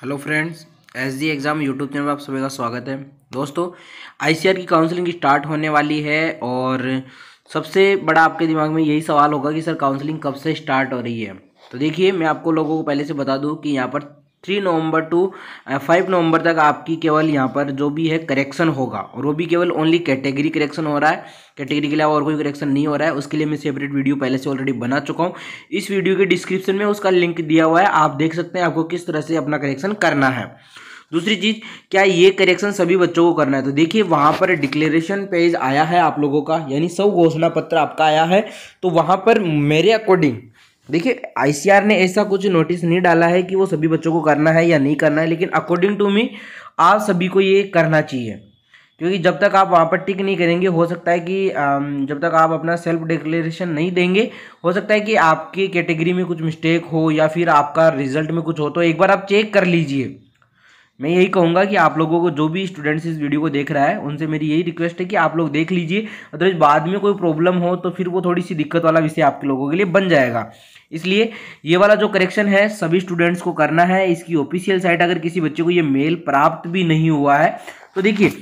hello friends S D exam YouTube channel पर आप सभी का स्वागत है दोस्तों आई की काउंसलिंग स्टार्ट होने वाली है और सबसे बड़ा आपके दिमाग में यही सवाल होगा कि सर काउंसलिंग कब से स्टार्ट हो रही है तो देखिए मैं आपको लोगों को पहले से बता दूं कि यहाँ पर three November to five November तक आपकी केवल यहाँ पर जो भी है करेक्शन होगा और वो भी केवल ओनली कैटेगरी करेक्शन हो रहा है कैटेगरी के अलावा और कोई करेक्शन नहीं हो रहा है उसके लिए मैं सेपरेट वीडियो पहले से ऑलरेडी बना चुका हूँ इस वीडियो के डिस्क्रिप्शन में उसका लिंक दिया हुआ है आप देख सकते हैं आपको किस तरह से अपना करेक्शन करना है दूसरी चीज़ क्या ये करेक्शन सभी बच्चों को करना है तो देखिए वहाँ पर डिक्लेरेशन पेज आया है आप लोगों का यानी सब घोषणा पत्र आपका आया है तो वहाँ पर मेरे अकॉर्डिंग देखिए आईसीआर ने ऐसा कुछ नोटिस नहीं डाला है कि वो सभी बच्चों को करना है या नहीं करना है लेकिन अकॉर्डिंग टू मी आप सभी को ये करना चाहिए क्योंकि जब तक आप वहाँ पर टिक नहीं करेंगे हो सकता है कि जब तक आप अपना सेल्फ डिक्लेरेशन नहीं देंगे हो सकता है कि आपकी कैटेगरी में कुछ मिस्टेक हो या फिर आपका रिजल्ट में कुछ हो तो एक बार आप चेक कर लीजिए मैं यही कहूँगा कि आप लोगों को जो भी स्टूडेंट्स इस वीडियो को देख रहा है उनसे मेरी यही रिक्वेस्ट है कि आप लोग देख लीजिए अदरवाइज तो बाद में कोई प्रॉब्लम हो तो फिर वो थोड़ी सी दिक्कत वाला विषय आप लोगों के लिए बन जाएगा इसलिए ये वाला जो करेक्शन है सभी स्टूडेंट्स को करना है इसकी ऑफिशियल साइट अगर किसी बच्चे को ये मेल प्राप्त भी नहीं हुआ है तो देखिए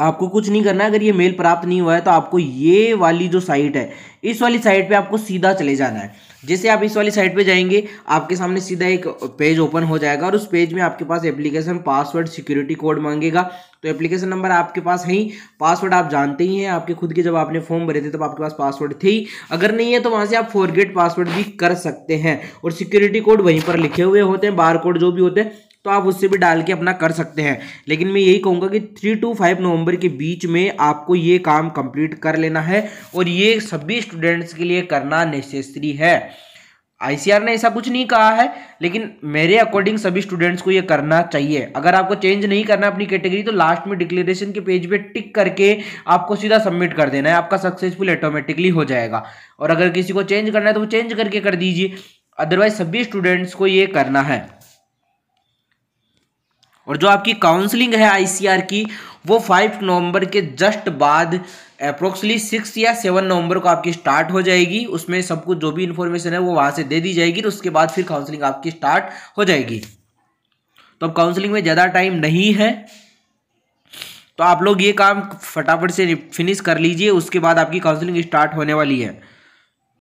आपको कुछ नहीं करना है अगर ये मेल प्राप्त नहीं हुआ है तो आपको ये वाली जो साइट है इस वाली साइट पे आपको सीधा चले जाना है जैसे आप इस वाली साइट पे जाएंगे आपके सामने सीधा एक पेज ओपन हो जाएगा और उस पेज में आपके पास एप्लीकेशन पासवर्ड सिक्योरिटी कोड मांगेगा तो एप्लीकेशन नंबर आपके पास है ही पासवर्ड आप जानते ही हैं आपके खुद के जब आपने फॉर्म भरे थे तब आपके पास पासवर्ड थे ही अगर नहीं है तो वहाँ से आप फॉरगेट पासवर्ड भी कर सकते हैं और सिक्योरिटी कोड वहीं पर लिखे हुए होते हैं बार कोड जो भी होते हैं तो आप उससे भी डाल के अपना कर सकते हैं लेकिन मैं यही कहूँगा कि थ्री टू फाइव नवंबर के बीच में आपको ये काम कंप्लीट कर लेना है और ये सभी स्टूडेंट्स के लिए करना नेसेसरी है आईसीआर ने ऐसा कुछ नहीं कहा है लेकिन मेरे अकॉर्डिंग सभी स्टूडेंट्स को ये करना चाहिए अगर आपको चेंज नहीं करना है अपनी कैटेगरी तो लास्ट में डिक्लेरेशन के पेज पे टिक करके आपको सीधा सबमिट कर देना है आपका सक्सेसफुल ऑटोमेटिकली हो जाएगा और अगर किसी को चेंज करना है तो वो चेंज करके कर दीजिए अदरवाइज सभी स्टूडेंट्स को ये करना है और जो आपकी काउंसलिंग है आईसीआर की वो फाइव नवंबर के जस्ट बाद अप्रोक्सली सिक्स या सेवन नवंबर को आपकी स्टार्ट हो जाएगी उसमें सब कुछ जो भी इन्फॉर्मेशन है वो वहाँ से दे दी जाएगी तो उसके बाद फिर काउंसलिंग आपकी स्टार्ट हो जाएगी तो अब काउंसलिंग में ज़्यादा टाइम नहीं है तो आप लोग ये काम फटाफट से फिनिश कर लीजिए उसके बाद आपकी काउंसलिंग स्टार्ट होने वाली है